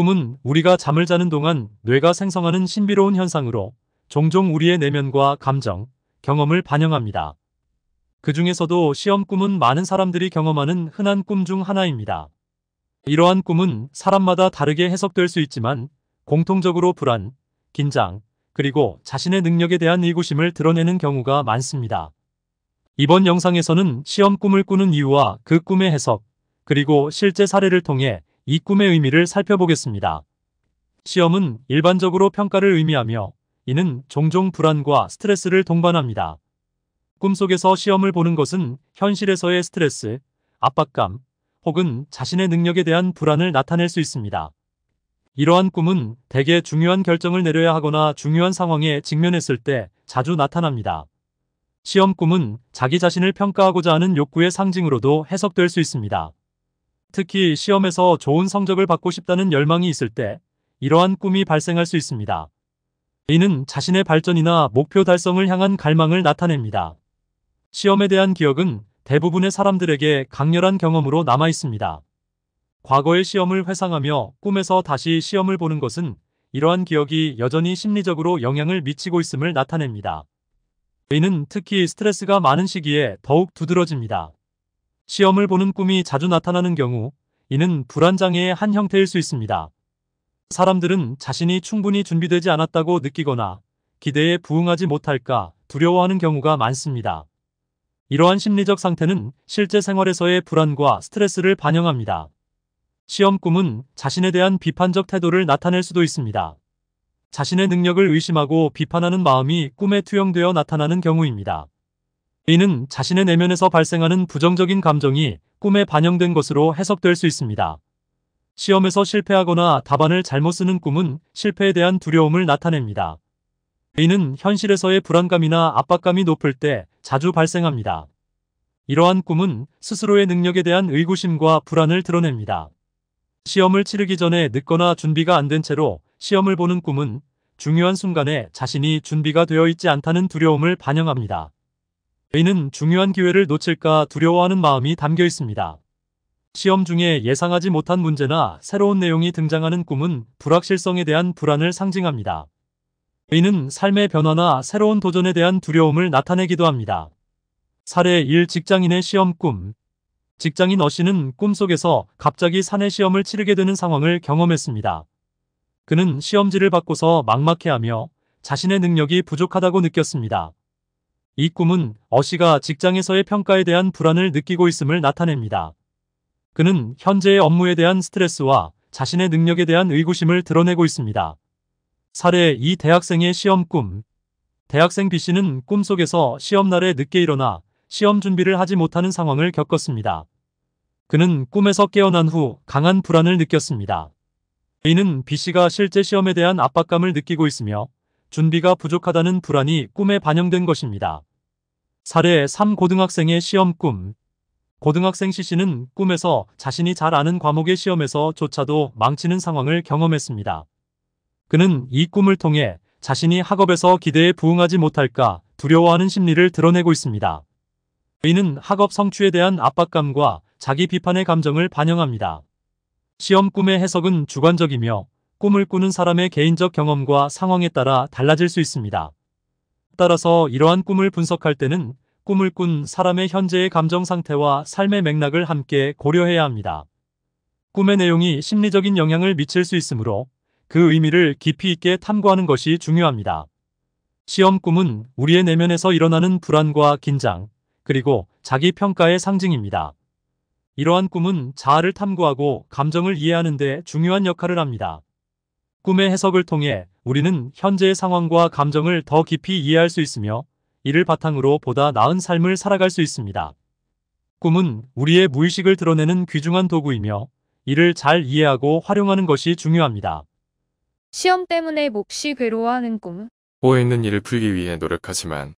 꿈은 우리가 잠을 자는 동안 뇌가 생성하는 신비로운 현상으로 종종 우리의 내면과 감정, 경험을 반영합니다. 그 중에서도 시험 꿈은 많은 사람들이 경험하는 흔한 꿈 중 하나입니다. 이러한 꿈은 사람마다 다르게 해석될 수 있지만 공통적으로 불안, 긴장, 그리고 자신의 능력에 대한 의구심을 드러내는 경우가 많습니다. 이번 영상에서는 시험 꿈을 꾸는 이유와 그 꿈의 해석, 그리고 실제 사례를 통해 이 꿈의 의미를 살펴보겠습니다. 시험은 일반적으로 평가를 의미하며 이는 종종 불안과 스트레스를 동반합니다. 꿈속에서 시험을 보는 것은 현실에서의 스트레스, 압박감, 혹은 자신의 능력에 대한 불안을 나타낼 수 있습니다. 이러한 꿈은 대개 중요한 결정을 내려야 하거나 중요한 상황에 직면했을 때 자주 나타납니다. 시험 꿈은 자기 자신을 평가하고자 하는 욕구의 상징으로도 해석될 수 있습니다. 특히 시험에서 좋은 성적을 받고 싶다는 열망이 있을 때 이러한 꿈이 발생할 수 있습니다. 이는 자신의 발전이나 목표 달성을 향한 갈망을 나타냅니다. 시험에 대한 기억은 대부분의 사람들에게 강렬한 경험으로 남아 있습니다. 과거의 시험을 회상하며 꿈에서 다시 시험을 보는 것은 이러한 기억이 여전히 심리적으로 영향을 미치고 있음을 나타냅니다. 이는 특히 스트레스가 많은 시기에 더욱 두드러집니다. 시험을 보는 꿈이 자주 나타나는 경우 이는 불안장애의 한 형태일 수 있습니다. 사람들은 자신이 충분히 준비되지 않았다고 느끼거나 기대에 부응하지 못할까 두려워하는 경우가 많습니다. 이러한 심리적 상태는 실제 생활에서의 불안과 스트레스를 반영합니다. 시험 꿈은 자신에 대한 비판적 태도를 나타낼 수도 있습니다. 자신의 능력을 의심하고 비판하는 마음이 꿈에 투영되어 나타나는 경우입니다. 이는 자신의 내면에서 발생하는 부정적인 감정이 꿈에 반영된 것으로 해석될 수 있습니다. 시험에서 실패하거나 답안을 잘못 쓰는 꿈은 실패에 대한 두려움을 나타냅니다. 이는 현실에서의 불안감이나 압박감이 높을 때 자주 발생합니다. 이러한 꿈은 스스로의 능력에 대한 의구심과 불안을 드러냅니다. 시험을 치르기 전에 늦거나 준비가 안 된 채로 시험을 보는 꿈은 중요한 순간에 자신이 준비가 되어 있지 않다는 두려움을 반영합니다. 이는 중요한 기회를 놓칠까 두려워하는 마음이 담겨 있습니다. 시험 중에 예상하지 못한 문제나 새로운 내용이 등장하는 꿈은 불확실성에 대한 불안을 상징합니다. 의는 삶의 변화나 새로운 도전에 대한 두려움을 나타내기도 합니다. 사례 1 직장인의 시험 꿈 직장인 어씨는 꿈속에서 갑자기 사내 시험을 치르게 되는 상황을 경험했습니다. 그는 시험지를 받고서 막막해하며 자신의 능력이 부족하다고 느꼈습니다. 이 꿈은 어씨가 직장에서의 평가에 대한 불안을 느끼고 있음을 나타냅니다. 그는 현재의 업무에 대한 스트레스와 자신의 능력에 대한 의구심을 드러내고 있습니다. 사례 이 대학생의 시험 꿈 대학생 B씨는 꿈속에서 시험날에 늦게 일어나 시험 준비를 하지 못하는 상황을 겪었습니다. 그는 꿈에서 깨어난 후 강한 불안을 느꼈습니다. A는 B씨가 실제 시험에 대한 압박감을 느끼고 있으며 준비가 부족하다는 불안이 꿈에 반영된 것입니다. 사례 3 고등학생의 시험 꿈 고등학생 C씨는 꿈에서 자신이 잘 아는 과목의 시험에서조차도 망치는 상황을 경험했습니다. 그는 이 꿈을 통해 자신이 학업에서 기대에 부응하지 못할까 두려워하는 심리를 드러내고 있습니다. 이는 학업 성취에 대한 압박감과 자기 비판의 감정을 반영합니다. 시험 꿈의 해석은 주관적이며 꿈을 꾸는 사람의 개인적 경험과 상황에 따라 달라질 수 있습니다. 따라서 이러한 꿈을 분석할 때는 꿈을 꾼 사람의 현재의 감정 상태와 삶의 맥락을 함께 고려해야 합니다. 꿈의 내용이 심리적인 영향을 미칠 수 있으므로 그 의미를 깊이 있게 탐구하는 것이 중요합니다. 시험 꿈은 우리의 내면에서 일어나는 불안과 긴장, 그리고 자기 평가의 상징입니다. 이러한 꿈은 자아를 탐구하고 감정을 이해하는 데 중요한 역할을 합니다. 꿈의 해석을 통해 우리는 현재의 상황과 감정을 더 깊이 이해할 수 있으며 이를 바탕으로 보다 나은 삶을 살아갈 수 있습니다. 꿈은 우리의 무의식을 드러내는 귀중한 도구이며 이를 잘 이해하고 활용하는 것이 중요합니다. 시험 때문에 몹시 괴로워하는 꿈. 꼬여있는 일을 풀기 위해 노력하지만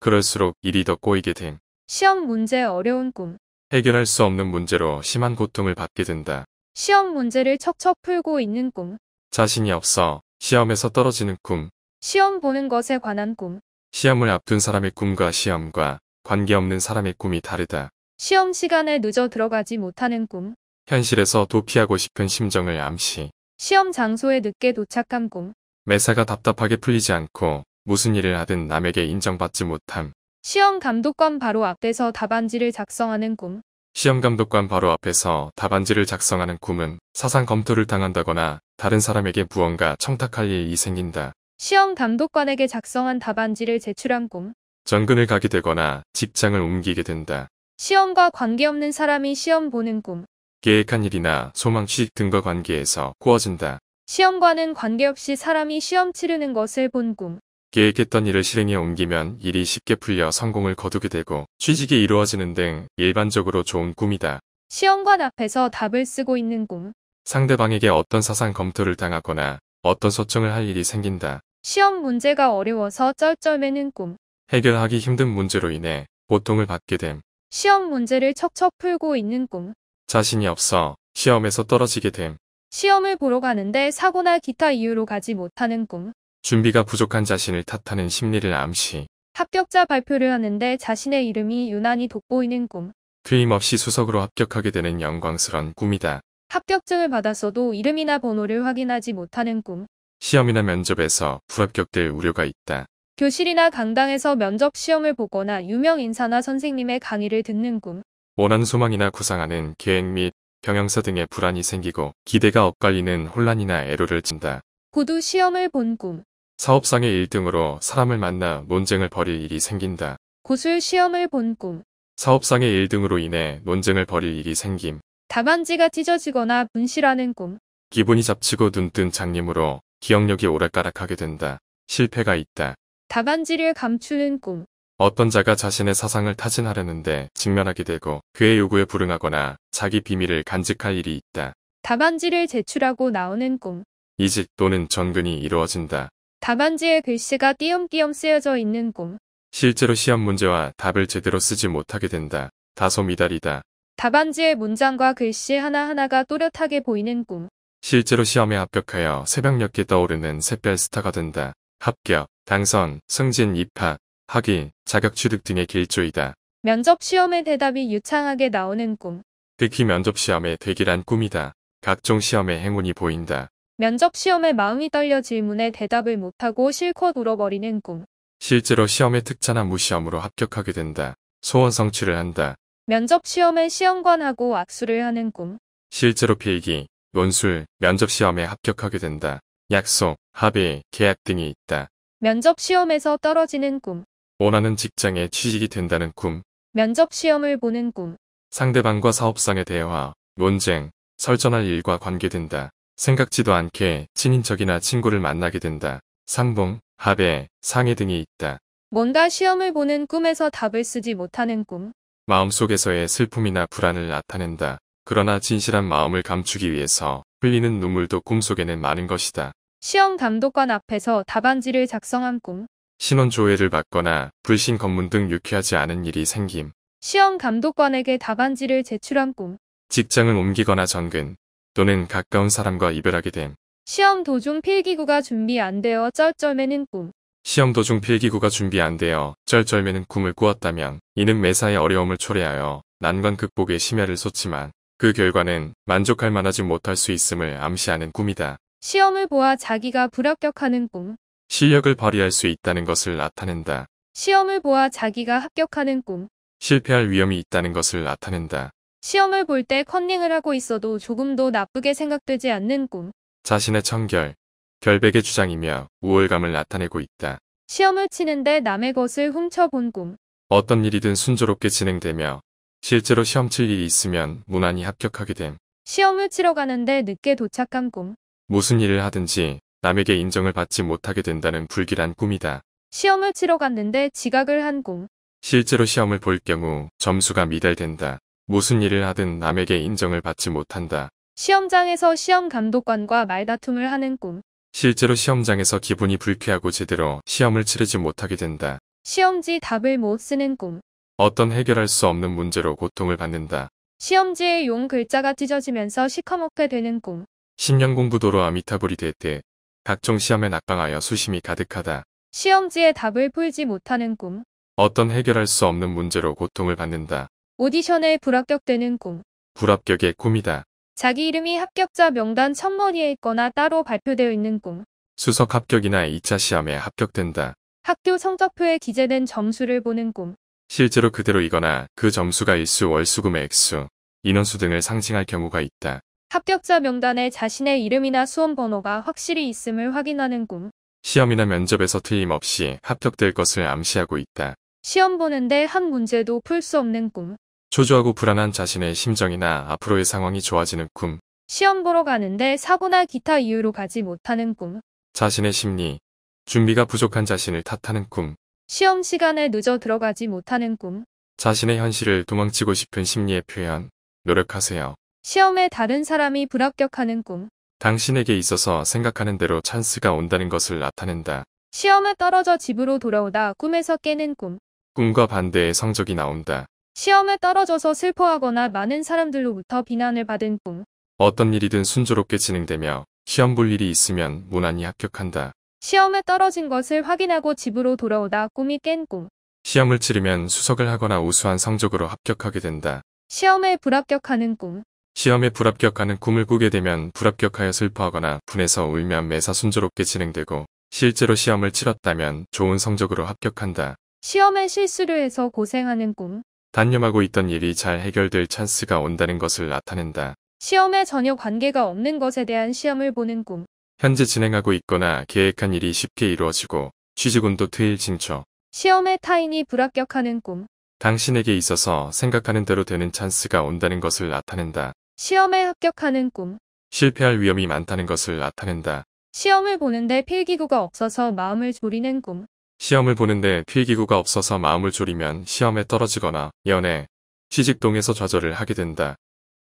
그럴수록 일이 더 꼬이게 된. 시험 문제 어려운 꿈. 해결할 수 없는 문제로 심한 고통을 받게 된다. 시험 문제를 척척 풀고 있는 꿈. 자신이 없어 시험에서 떨어지는 꿈, 시험 보는 것에 관한 꿈, 시험을 앞둔 사람의 꿈과 시험과 관계없는 사람의 꿈이 다르다. 시험 시간에 늦어 들어가지 못하는 꿈, 현실에서 도피하고 싶은 심정을 암시. 시험 장소에 늦게 도착한 꿈, 매사가 답답하게 풀리지 않고 무슨 일을 하든 남에게 인정받지 못함. 시험 감독관 바로 앞에서 답안지를 작성하는 꿈, 시험감독관 바로 앞에서 답안지를 작성하는 꿈은 사상 검토를 당한다거나 다른 사람에게 무언가 청탁할 일이 생긴다. 시험감독관에게 작성한 답안지를 제출한 꿈. 전근을 가게 되거나 직장을 옮기게 된다. 시험과 관계없는 사람이 시험 보는 꿈. 계획한 일이나 소망 취직 등과 관계에서 꾸어진다. 시험과는 관계없이 사람이 시험 치르는 것을 본 꿈. 계획했던 일을 실행에 옮기면 일이 쉽게 풀려 성공을 거두게 되고 취직이 이루어지는 등 일반적으로 좋은 꿈이다. 시험관 앞에서 답을 쓰고 있는 꿈. 상대방에게 어떤 사상 검토를 당하거나 어떤 소청을 할 일이 생긴다. 시험 문제가 어려워서 쩔쩔매는 꿈. 해결하기 힘든 문제로 인해 고통을 받게 됨. 시험 문제를 척척 풀고 있는 꿈. 자신이 없어 시험에서 떨어지게 됨. 시험을 보러 가는데 사고나 기타 이유로 가지 못하는 꿈. 준비가 부족한 자신을 탓하는 심리를 암시. 합격자 발표를 하는데 자신의 이름이 유난히 돋보이는 꿈. 틀임없이 수석으로 합격하게 되는 영광스런 꿈이다. 합격증을 받았어도 이름이나 번호를 확인하지 못하는 꿈. 시험이나 면접에서 불합격될 우려가 있다. 교실이나 강당에서 면접 시험을 보거나 유명 인사나 선생님의 강의를 듣는 꿈. 원한 소망이나 구상하는 계획 및 경영사 등의 불안이 생기고 기대가 엇갈리는 혼란이나 애로를 친다. 고두 시험을 본 꿈. 사업상의 1등으로 사람을 만나 논쟁을 벌일 일이 생긴다. 구술 시험을 본 꿈. 사업상의 1등으로 인해 논쟁을 벌일 일이 생김. 답안지가 찢어지거나 분실하는 꿈. 기분이 잡치고 눈뜬 장님으로 기억력이 오락가락하게 된다. 실패가 있다. 답안지를 감추는 꿈. 어떤 자가 자신의 사상을 타진하려는데 직면하게 되고 그의 요구에 불응하거나 자기 비밀을 간직할 일이 있다. 답안지를 제출하고 나오는 꿈. 이직 또는 전근이 이루어진다. 답안지에 글씨가 띄엄띄엄 쓰여져 있는 꿈. 실제로 시험 문제와 답을 제대로 쓰지 못하게 된다. 다소 미달이다. 답안지의 문장과 글씨 하나하나가 또렷하게 보이는 꿈. 실제로 시험에 합격하여 새벽녘에 떠오르는 샛별 스타가 된다. 합격, 당선, 승진, 입학, 학위, 자격 취득 등의 길조이다. 면접 시험의 대답이 유창하게 나오는 꿈. 특히 면접 시험의 대기란 꿈이다. 각종 시험의 행운이 보인다. 면접 시험에 마음이 떨려 질문에 대답을 못하고 실컷 울어버리는 꿈. 실제로 시험에 특차나 무시험으로 합격하게 된다. 소원 성취를 한다. 면접 시험에 시험관하고 악수를 하는 꿈. 실제로 필기, 논술, 면접 시험에 합격하게 된다. 약속, 합의, 계약 등이 있다. 면접 시험에서 떨어지는 꿈. 원하는 직장에 취직이 된다는 꿈. 면접 시험을 보는 꿈. 상대방과 사업상의 대화, 논쟁, 설전할 일과 관계된다. 생각지도 않게 친인척이나 친구를 만나게 된다. 상봉, 합의, 상해 등이 있다. 뭔가 시험을 보는 꿈에서 답을 쓰지 못하는 꿈. 마음속에서의 슬픔이나 불안을 나타낸다. 그러나 진실한 마음을 감추기 위해서 흘리는 눈물도 꿈속에는 많은 것이다. 시험 감독관 앞에서 답안지를 작성한 꿈. 신원 조회를 받거나 불신 검문 등 유쾌하지 않은 일이 생김. 시험 감독관에게 답안지를 제출한 꿈. 직장을 옮기거나 전근, 또는 가까운 사람과 이별하게 됨. 시험 도중 필기구가 준비 안 되어 쩔쩔매는 꿈. 시험 도중 필기구가 준비 안 되어 쩔쩔매는 꿈을 꾸었다면 이는 매사에 어려움을 초래하여 난관 극복에 심혈을 쏟지만 그 결과는 만족할 만하지 못할 수 있음을 암시하는 꿈이다. 시험을 보아 자기가 불합격하는 꿈. 실력을 발휘할 수 있다는 것을 나타낸다. 시험을 보아 자기가 합격하는 꿈. 실패할 위험이 있다는 것을 나타낸다. 시험을 볼 때 컨닝을 하고 있어도 조금도 나쁘게 생각되지 않는 꿈. 자신의 청결, 결백의 주장이며 우월감을 나타내고 있다. 시험을 치는데 남의 것을 훔쳐본 꿈. 어떤 일이든 순조롭게 진행되며 실제로 시험 칠 일이 있으면 무난히 합격하게 됨. 시험을 치러 가는데 늦게 도착한 꿈. 무슨 일을 하든지 남에게 인정을 받지 못하게 된다는 불길한 꿈이다. 시험을 치러 갔는데 지각을 한 꿈. 실제로 시험을 볼 경우 점수가 미달된다. 무슨 일을 하든 남에게 인정을 받지 못한다. 시험장에서 시험 감독관과 말다툼을 하는 꿈. 실제로 시험장에서 기분이 불쾌하고 제대로 시험을 치르지 못하게 된다. 시험지 답을 못 쓰는 꿈. 어떤 해결할 수 없는 문제로 고통을 받는다. 시험지에 용 글자가 찢어지면서 시커멓게 되는 꿈. 10년 공부도로 아미타불이 될때 각종 시험에 낙방하여 수심이 가득하다. 시험지에 답을 풀지 못하는 꿈. 어떤 해결할 수 없는 문제로 고통을 받는다. 오디션에 불합격되는 꿈. 불합격의 꿈이다. 자기 이름이 합격자 명단 첫머리에 있거나 따로 발표되어 있는 꿈. 수석 합격이나 2차 시험에 합격된다. 학교 성적표에 기재된 점수를 보는 꿈. 실제로 그대로이거나 그 점수가 일수, 월수금의 액수, 인원수 등을 상징할 경우가 있다. 합격자 명단에 자신의 이름이나 수험 번호가 확실히 있음을 확인하는 꿈. 시험이나 면접에서 틀림없이 합격될 것을 암시하고 있다. 시험 보는데 한 문제도 풀 수 없는 꿈. 초조하고 불안한 자신의 심정이나 앞으로의 상황이 좋아지는 꿈, 시험 보러 가는데 사고나 기타 이유로 가지 못하는 꿈, 자신의 심리, 준비가 부족한 자신을 탓하는 꿈, 시험 시간에 늦어 들어가지 못하는 꿈, 자신의 현실을 도망치고 싶은 심리의 표현, 노력하세요. 시험에 다른 사람이 불합격하는 꿈, 당신에게 있어서 생각하는 대로 찬스가 온다는 것을 나타낸다. 시험에 떨어져 집으로 돌아오다 꿈에서 깨는 꿈, 꿈과 반대의 성적이 나온다. 시험에 떨어져서 슬퍼하거나 많은 사람들로부터 비난을 받은 꿈. 어떤 일이든 순조롭게 진행되며 시험 볼 일이 있으면 무난히 합격한다. 시험에 떨어진 것을 확인하고 집으로 돌아오다 꿈이 깬 꿈. 시험을 치르면 수석을 하거나 우수한 성적으로 합격하게 된다. 시험에 불합격하는 꿈. 시험에 불합격하는 꿈을 꾸게 되면 불합격하여 슬퍼하거나 분해서 울면 매사 순조롭게 진행되고 실제로 시험을 치렀다면 좋은 성적으로 합격한다. 시험에 실수를 해서 고생하는 꿈. 단념하고 있던 일이 잘 해결될 찬스가 온다는 것을 나타낸다. 시험에 전혀 관계가 없는 것에 대한 시험을 보는 꿈. 현재 진행하고 있거나 계획한 일이 쉽게 이루어지고 취직운도 퇴일 징조. 시험에 타인이 불합격하는 꿈. 당신에게 있어서 생각하는 대로 되는 찬스가 온다는 것을 나타낸다. 시험에 합격하는 꿈. 실패할 위험이 많다는 것을 나타낸다. 시험을 보는데 필기구가 없어서 마음을 졸이는 꿈. 시험을 보는데 필기구가 없어서 마음을 졸이면 시험에 떨어지거나 연애, 취직 등에서 좌절을 하게 된다.